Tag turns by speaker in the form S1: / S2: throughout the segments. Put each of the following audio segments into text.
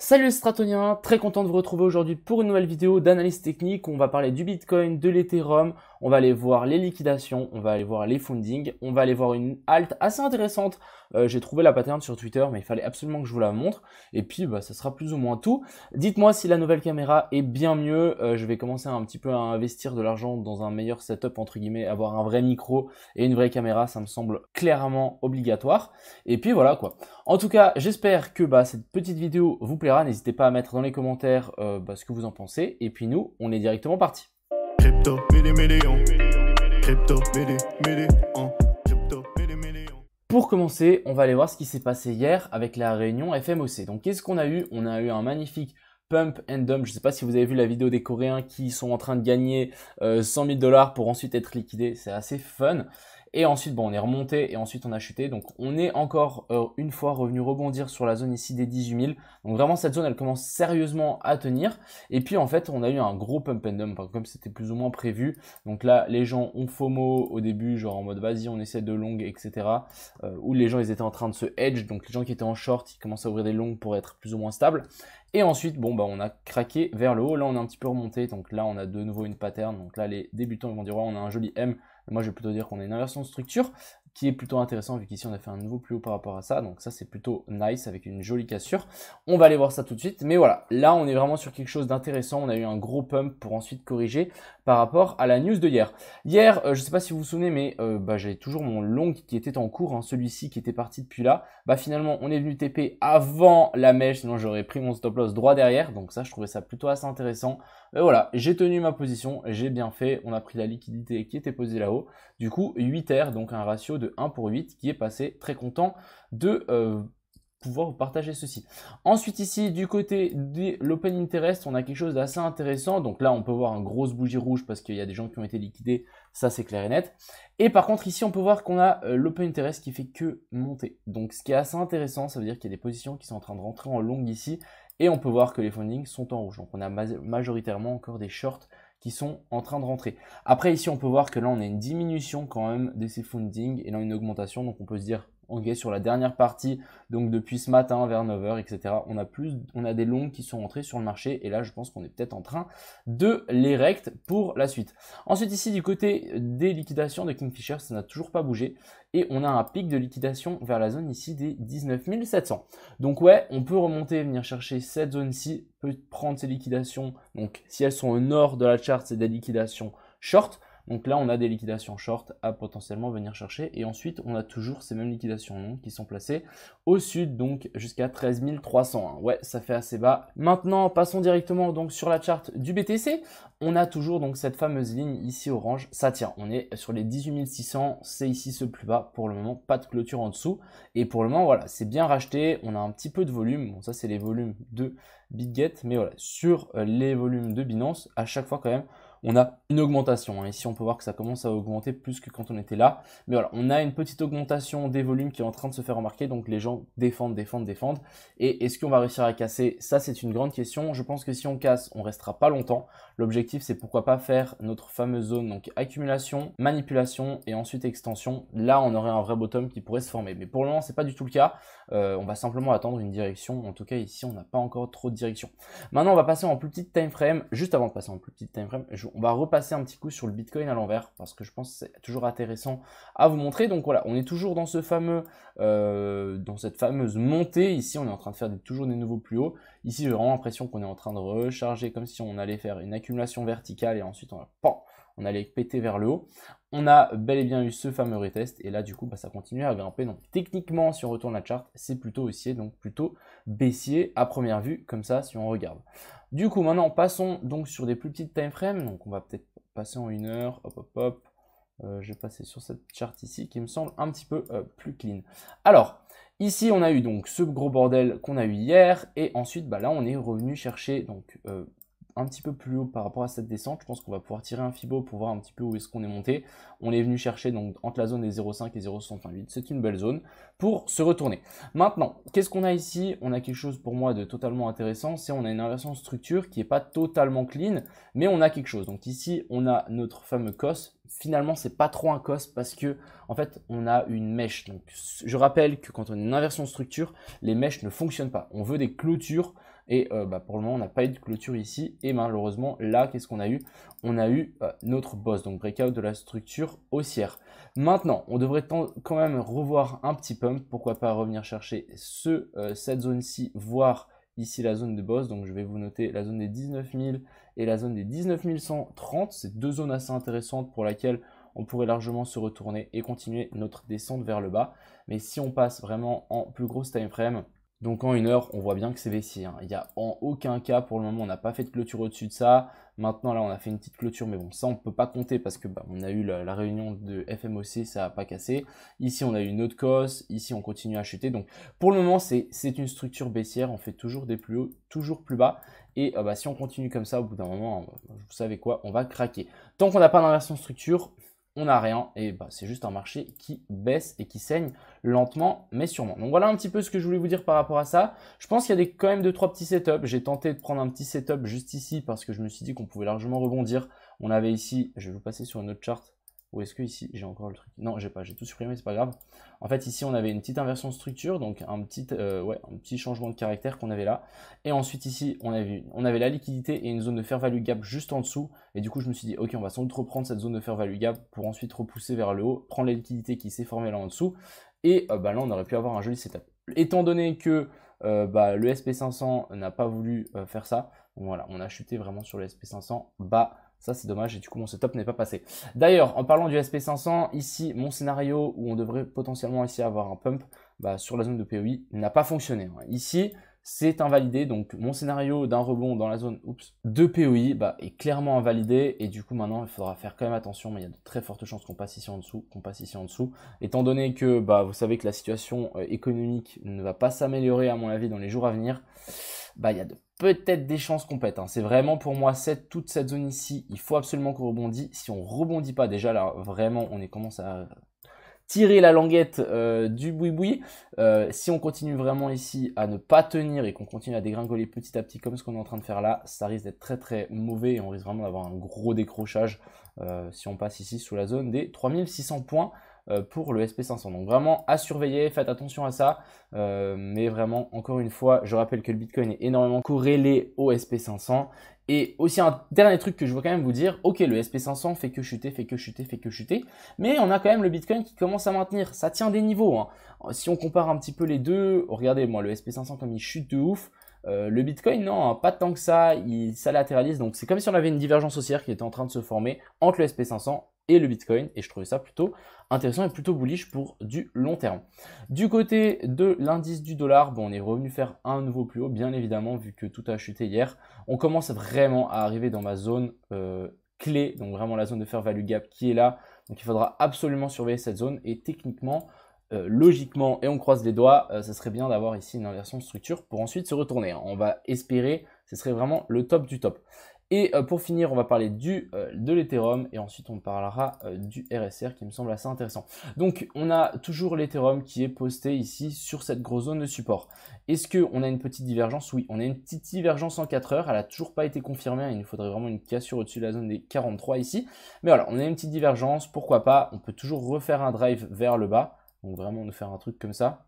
S1: Salut Stratoniens, très content de vous retrouver aujourd'hui pour une nouvelle vidéo d'analyse technique où on va parler du Bitcoin, de l'Ethereum, on va aller voir les liquidations, on va aller voir les fundings, on va aller voir une halte assez intéressante. Euh, j'ai trouvé la pattern sur Twitter mais il fallait absolument que je vous la montre et puis bah, ça sera plus ou moins tout. Dites-moi si la nouvelle caméra est bien mieux, euh, je vais commencer un petit peu à investir de l'argent dans un meilleur setup entre guillemets, avoir un vrai micro et une vraie caméra ça me semble clairement obligatoire et puis voilà quoi. En tout cas j'espère que bah, cette petite vidéo vous plaît N'hésitez pas à mettre dans les commentaires euh, bah, ce que vous en pensez. Et puis nous, on est directement parti. Pour commencer, on va aller voir ce qui s'est passé hier avec la réunion FMOC. Donc qu'est-ce qu'on a eu On a eu un magnifique pump and dump. Je ne sais pas si vous avez vu la vidéo des Coréens qui sont en train de gagner 100 euh, 000 dollars pour ensuite être liquidés. C'est assez fun. Et ensuite, bon, on est remonté et ensuite on a chuté. Donc on est encore euh, une fois revenu rebondir sur la zone ici des 18 000. Donc vraiment, cette zone, elle commence sérieusement à tenir. Et puis en fait, on a eu un gros pump and dump, hein, comme c'était plus ou moins prévu. Donc là, les gens ont FOMO au début, genre en mode vas-y, on essaie de longues, etc. Euh, ou les gens, ils étaient en train de se hedge. Donc les gens qui étaient en short, ils commencent à ouvrir des longues pour être plus ou moins stables. Et ensuite, bon, bah, on a craqué vers le haut. Là, on a un petit peu remonté. Donc là, on a de nouveau une pattern. Donc là, les débutants vont dire, on a un joli M. Moi, je vais plutôt dire qu'on a une inversion de structure qui est plutôt intéressante vu qu'ici on a fait un nouveau plus haut par rapport à ça. Donc ça c'est plutôt nice avec une jolie cassure. On va aller voir ça tout de suite. Mais voilà, là on est vraiment sur quelque chose d'intéressant. On a eu un gros pump pour ensuite corriger par rapport à la news de hier. Hier, euh, je ne sais pas si vous vous souvenez, mais euh, bah, j'avais toujours mon long qui était en cours, hein, celui-ci qui était parti depuis là. Bah finalement on est venu TP avant la mèche, sinon j'aurais pris mon stop loss droit derrière. Donc ça je trouvais ça plutôt assez intéressant. Euh, voilà, j'ai tenu ma position, j'ai bien fait, on a pris la liquidité qui était posée là-haut. Du coup, 8 R, donc un ratio de 1 pour 8 qui est passé très content de... Euh, pouvoir vous partager ceci. Ensuite ici, du côté de l'open interest, on a quelque chose d'assez intéressant. Donc là, on peut voir une grosse bougie rouge parce qu'il y a des gens qui ont été liquidés. Ça, c'est clair et net. Et par contre, ici, on peut voir qu'on a euh, l'open interest qui fait que monter. Donc ce qui est assez intéressant, ça veut dire qu'il y a des positions qui sont en train de rentrer en longue ici et on peut voir que les fundings sont en rouge. Donc on a majoritairement encore des shorts qui sont en train de rentrer. Après ici on peut voir que là on a une diminution quand même de ces fundings et là une augmentation. Donc on peut se dire sur la dernière partie, donc depuis ce matin vers 9h, etc., on a, plus, on a des longues qui sont entrées sur le marché. Et là, je pense qu'on est peut-être en train de les rect pour la suite. Ensuite, ici, du côté des liquidations de Kingfisher, ça n'a toujours pas bougé. Et on a un pic de liquidation vers la zone ici des 19 700. Donc ouais, on peut remonter, venir chercher cette zone-ci, peut prendre ses liquidations. Donc si elles sont au nord de la charte, c'est des liquidations short. Donc là, on a des liquidations short à potentiellement venir chercher. Et ensuite, on a toujours ces mêmes liquidations longues qui sont placées au sud, donc jusqu'à 13 300. Ouais, ça fait assez bas. Maintenant, passons directement donc sur la charte du BTC. On a toujours donc cette fameuse ligne ici orange. Ça tient. On est sur les 18 600. C'est ici ce plus bas. Pour le moment, pas de clôture en dessous. Et pour le moment, voilà, c'est bien racheté. On a un petit peu de volume. Bon, ça, c'est les volumes de BitGet. Mais voilà, sur euh, les volumes de Binance, à chaque fois quand même, on a une augmentation. Hein. Ici, on peut voir que ça commence à augmenter plus que quand on était là. Mais voilà, on a une petite augmentation des volumes qui est en train de se faire remarquer. Donc les gens défendent, défendent, défendent. Et est-ce qu'on va réussir à casser Ça, c'est une grande question. Je pense que si on casse, on restera pas longtemps. L'objectif, c'est pourquoi pas faire notre fameuse zone, donc accumulation, manipulation et ensuite extension. Là, on aurait un vrai bottom qui pourrait se former. Mais pour le moment, c'est pas du tout le cas. Euh, on va simplement attendre une direction. En tout cas, ici, on n'a pas encore trop de direction. Maintenant, on va passer en plus petite time frame. Juste avant de passer en plus petite time frame, je on va repasser un petit coup sur le Bitcoin à l'envers parce que je pense que c'est toujours intéressant à vous montrer. Donc voilà, on est toujours dans ce fameux, euh, dans cette fameuse montée. Ici, on est en train de faire toujours des nouveaux plus hauts. Ici, j'ai vraiment l'impression qu'on est en train de recharger comme si on allait faire une accumulation verticale et ensuite on va pan, on allait péter vers le haut. On a bel et bien eu ce fameux retest et là du coup bah, ça continue à grimper. Donc techniquement si on retourne la charte c'est plutôt haussier donc plutôt baissier à première vue comme ça si on regarde. Du coup maintenant passons donc sur des plus petites time frames donc on va peut-être passer en une heure hop hop hop. Euh, je vais passer sur cette charte ici qui me semble un petit peu euh, plus clean. Alors, Ici, on a eu donc ce gros bordel qu'on a eu hier, et ensuite, bah, là, on est revenu chercher donc euh, un petit peu plus haut par rapport à cette descente. Je pense qu'on va pouvoir tirer un Fibo pour voir un petit peu où est-ce qu'on est monté. On est venu chercher donc entre la zone des 0,5 et 0,68. C'est une belle zone pour se retourner. Maintenant, qu'est-ce qu'on a ici On a quelque chose pour moi de totalement intéressant. C'est on a une inversion structure qui n'est pas totalement clean, mais on a quelque chose. Donc ici, on a notre fameux COS, finalement c'est pas trop un cos parce que en fait on a une mèche. Donc je rappelle que quand on a une inversion structure, les mèches ne fonctionnent pas. On veut des clôtures et euh, bah, pour le moment, on n'a pas eu de clôture ici. Et malheureusement, là, qu'est-ce qu'on a eu On a eu euh, notre boss, donc breakout de la structure haussière. Maintenant, on devrait quand même revoir un petit pump. Pourquoi pas revenir chercher ce, euh, cette zone-ci, voir ici la zone de boss. Donc je vais vous noter la zone des 19 000 et la zone des 19 130. C'est deux zones assez intéressantes pour laquelle on pourrait largement se retourner et continuer notre descente vers le bas. Mais si on passe vraiment en plus grosse time frame, donc en une heure, on voit bien que c'est baissier. Il n'y a en aucun cas, pour le moment, on n'a pas fait de clôture au-dessus de ça. Maintenant, là, on a fait une petite clôture, mais bon, ça, on ne peut pas compter parce que bah, on a eu la, réunion de FMOC, ça n'a pas cassé. Ici, on a eu une autre cause. Ici, on continue à chuter. Donc pour le moment, c'est une structure baissière. On fait toujours des plus hauts, toujours plus bas. Et euh, bah, si on continue comme ça, au bout d'un moment, euh, vous savez quoi, on va craquer. Tant qu'on n'a pas d'inversion structure, on n'a rien et bah, c'est juste un marché qui baisse et qui saigne lentement mais sûrement. Donc voilà un petit peu ce que je voulais vous dire par rapport à ça. Je pense qu'il y a des, quand même deux trois petits setups. J'ai tenté de prendre un petit setup juste ici parce que je me suis dit qu'on pouvait largement rebondir. On avait ici, je vais vous passer sur une autre charte ou est-ce que ici, j'ai encore le truc Non, j'ai pas, j'ai tout supprimé, c'est pas grave. En fait, ici, on avait une petite inversion de structure, donc un petit, euh, ouais, un petit changement de caractère qu'on avait là. Et ensuite, ici, on avait, on avait la liquidité et une zone de fair value gap juste en dessous. Et du coup, je me suis dit, ok, on va sans doute reprendre cette zone de fair value gap pour ensuite repousser vers le haut, prendre la liquidité qui s'est formée là en dessous. Et euh, bah, là, on aurait pu avoir un joli setup. Étant donné que euh, bah, le SP500 n'a pas voulu faire ça, voilà, on a chuté vraiment sur le SP500 bas ça, c'est dommage, et du coup, mon setup n'est pas passé. D'ailleurs, en parlant du SP500, ici, mon scénario où on devrait potentiellement ici avoir un pump bah, sur la zone de POI n'a pas fonctionné. Hein. Ici, c'est invalidé, donc mon scénario d'un rebond dans la zone oups, de POI bah, est clairement invalidé, et du coup, maintenant, il faudra faire quand même attention, mais il y a de très fortes chances qu'on passe ici en dessous, qu'on passe ici en dessous. Étant donné que bah, vous savez que la situation euh, économique ne va pas s'améliorer, à mon avis, dans les jours à venir, bah, il y a peut-être des chances qu'on pète. Hein. C'est vraiment pour moi cette, toute cette zone ici. Il faut absolument qu'on rebondisse. Si on rebondit pas, déjà là, vraiment, on est commence à tirer la languette euh, du boui-boui. Euh, si on continue vraiment ici à ne pas tenir et qu'on continue à dégringoler petit à petit comme ce qu'on est en train de faire là, ça risque d'être très très mauvais et on risque vraiment d'avoir un gros décrochage euh, si on passe ici sous la zone des 3600 points. Euh, pour le SP500. Donc vraiment à surveiller, faites attention à ça. Euh, mais vraiment, encore une fois, je rappelle que le Bitcoin est énormément corrélé au SP500. Et aussi un dernier truc que je veux quand même vous dire, ok le SP500 fait que chuter, fait que chuter, fait que chuter, mais on a quand même le Bitcoin qui commence à maintenir, ça tient des niveaux. Hein. Si on compare un petit peu les deux, regardez moi le SP500 comme il chute de ouf, euh, le Bitcoin, non, hein, pas tant que ça, il, ça latéralise. Donc c'est comme si on avait une divergence haussière qui était en train de se former entre le SP500 et le Bitcoin. Et je trouvais ça plutôt intéressant et plutôt bullish pour du long terme. Du côté de l'indice du dollar, bon, on est revenu faire un nouveau plus haut, bien évidemment, vu que tout a chuté hier. On commence vraiment à arriver dans ma zone euh, clé, donc vraiment la zone de faire value gap qui est là. Donc il faudra absolument surveiller cette zone et techniquement, euh, logiquement, et on croise les doigts, euh, ça serait bien d'avoir ici une inversion de structure pour ensuite se retourner. On va espérer, ce serait vraiment le top du top. Et euh, pour finir, on va parler du euh, de l'Ethereum et ensuite on parlera euh, du RSR qui me semble assez intéressant. Donc on a toujours l'Ethereum qui est posté ici sur cette grosse zone de support. Est-ce qu'on a une petite divergence Oui, on a une petite divergence en 4 heures. Elle n'a toujours pas été confirmée. Hein. Il nous faudrait vraiment une cassure au-dessus de la zone des 43 ici. Mais voilà, on a une petite divergence. Pourquoi pas On peut toujours refaire un drive vers le bas. Donc vraiment nous faire un truc comme ça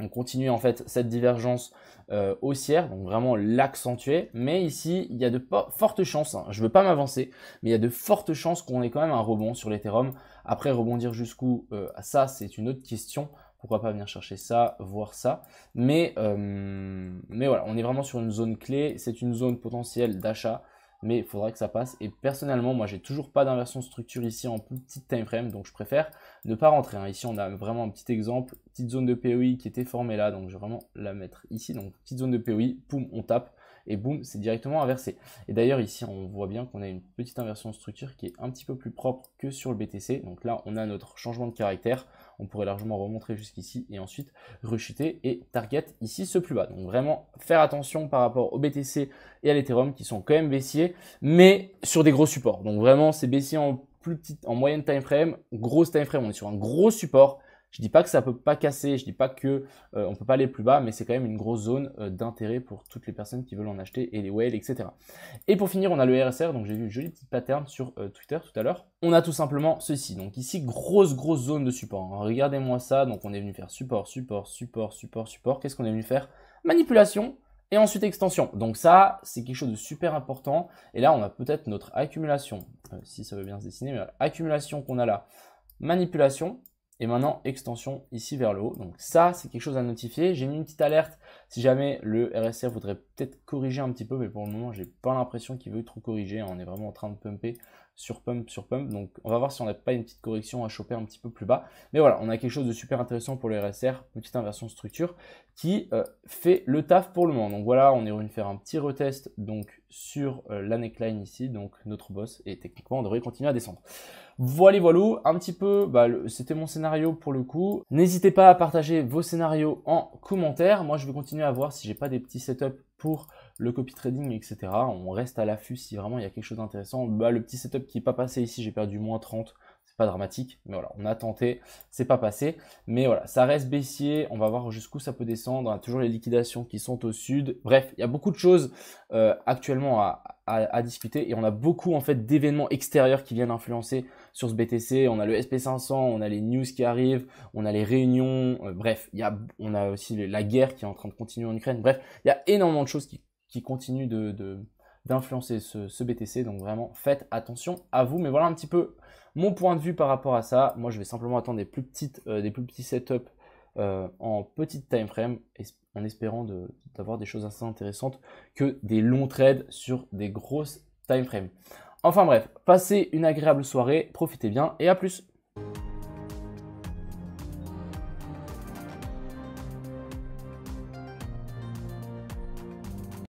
S1: on continue en fait cette divergence euh, haussière, donc vraiment l'accentuer. Mais ici, il y a de fortes chances, hein. je ne veux pas m'avancer, mais il y a de fortes chances qu'on ait quand même un rebond sur l'Ethereum. Après, rebondir jusqu'où euh, Ça, c'est une autre question. Pourquoi pas venir chercher ça, voir ça. Mais, euh, mais voilà, on est vraiment sur une zone clé. C'est une zone potentielle d'achat mais il faudra que ça passe. Et personnellement, moi, j'ai toujours pas d'inversion structure ici en plus petite time frame, donc je préfère ne pas rentrer. Hein. Ici, on a vraiment un petit exemple, petite zone de POI qui était formée là, donc je vais vraiment la mettre ici. Donc, petite zone de POI, poum, on tape et boum, c'est directement inversé. Et d'ailleurs, ici, on voit bien qu'on a une petite inversion de structure qui est un petit peu plus propre que sur le BTC. Donc là, on a notre changement de caractère on pourrait largement remontrer jusqu'ici et ensuite rechuter et target ici ce plus bas. Donc vraiment faire attention par rapport au BTC et à l'Ethereum qui sont quand même baissiers, mais sur des gros supports. Donc vraiment c'est baissier en plus petite, en moyenne time frame, grosse time frame, on est sur un gros support je dis pas que ça peut pas casser, je dis pas que ne euh, on peut pas aller plus bas, mais c'est quand même une grosse zone euh, d'intérêt pour toutes les personnes qui veulent en acheter et les whales, etc. Et pour finir, on a le RSR, donc j'ai vu une jolie petite pattern sur euh, Twitter tout à l'heure. On a tout simplement ceci, donc ici grosse grosse zone de support. Hein. Regardez-moi ça, donc on est venu faire support, support, support, support, support. Qu'est-ce qu'on est venu faire Manipulation, et ensuite extension. Donc ça, c'est quelque chose de super important. Et là, on a peut-être notre accumulation, si ça veut bien se dessiner, mais accumulation qu'on a là, manipulation, et maintenant extension ici vers le haut. Donc ça, c'est quelque chose à notifier. J'ai mis une petite alerte si jamais le RSR voudrait peut-être corriger un petit peu, mais pour le moment, j'ai pas l'impression qu'il veut trop corriger. On est vraiment en train de pumper sur pump sur pump. Donc on va voir si on n'a pas une petite correction à choper un petit peu plus bas. Mais voilà, on a quelque chose de super intéressant pour le RSR, petite inversion structure qui euh, fait le taf pour le moment. Donc voilà, on est revenu faire un petit retest donc sur euh, la neckline ici, donc notre boss, et techniquement on devrait continuer à descendre. Voilà, voilà, un petit peu, bah, c'était mon scénario pour le coup. N'hésitez pas à partager vos scénarios en commentaire. Moi, je vais continuer à voir si j'ai pas des petits setups pour le copy trading, etc. On reste à l'affût si vraiment il y a quelque chose d'intéressant. Bah, le petit setup qui n'est pas passé ici, j'ai perdu moins 30 dramatique, mais voilà, on a tenté, c'est pas passé. Mais voilà, ça reste baissier, on va voir jusqu'où ça peut descendre. toujours les liquidations qui sont au sud. Bref, il y a beaucoup de choses euh, actuellement à, discuter et on a beaucoup en fait d'événements extérieurs qui viennent influencer sur ce BTC. On a le SP500, on a les news qui arrivent, on a les réunions, euh, bref, il y a, on a aussi la guerre qui est en train de continuer en Ukraine. Bref, il y a énormément de choses qui, continuent de, d'influencer ce, BTC. Donc vraiment, faites attention à vous. Mais voilà un petit peu mon point de vue par rapport à ça, moi je vais simplement attendre des plus, petites, euh, des plus petits setups euh, en petite time frame en espérant d'avoir des choses assez intéressantes que des longs trades sur des grosses time frames. Enfin bref, passez une agréable soirée, profitez bien et à plus